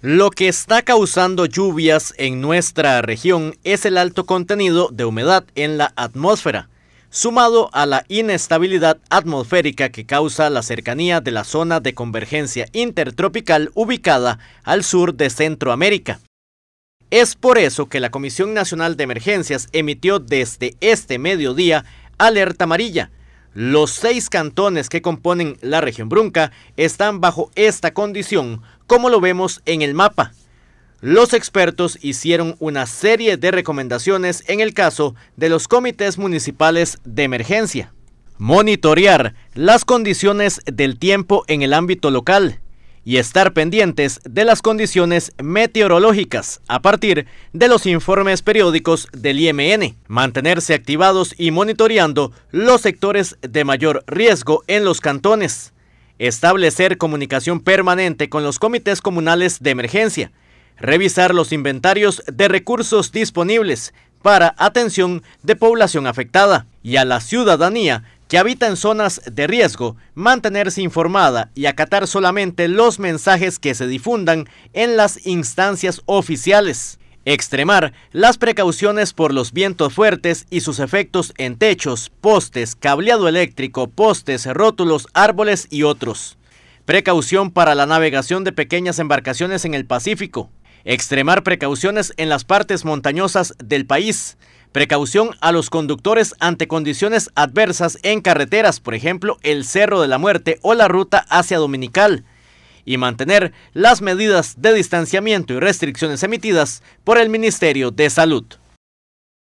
Lo que está causando lluvias en nuestra región es el alto contenido de humedad en la atmósfera, sumado a la inestabilidad atmosférica que causa la cercanía de la zona de convergencia intertropical ubicada al sur de Centroamérica. Es por eso que la Comisión Nacional de Emergencias emitió desde este mediodía alerta amarilla, los seis cantones que componen la región brunca están bajo esta condición, como lo vemos en el mapa. Los expertos hicieron una serie de recomendaciones en el caso de los comités municipales de emergencia. Monitorear las condiciones del tiempo en el ámbito local y estar pendientes de las condiciones meteorológicas a partir de los informes periódicos del IMN, mantenerse activados y monitoreando los sectores de mayor riesgo en los cantones, establecer comunicación permanente con los comités comunales de emergencia, revisar los inventarios de recursos disponibles para atención de población afectada y a la ciudadanía que habita en zonas de riesgo, mantenerse informada y acatar solamente los mensajes que se difundan en las instancias oficiales. Extremar las precauciones por los vientos fuertes y sus efectos en techos, postes, cableado eléctrico, postes, rótulos, árboles y otros. Precaución para la navegación de pequeñas embarcaciones en el Pacífico. Extremar precauciones en las partes montañosas del país. Precaución a los conductores ante condiciones adversas en carreteras, por ejemplo, el Cerro de la Muerte o la ruta hacia Dominical. Y mantener las medidas de distanciamiento y restricciones emitidas por el Ministerio de Salud.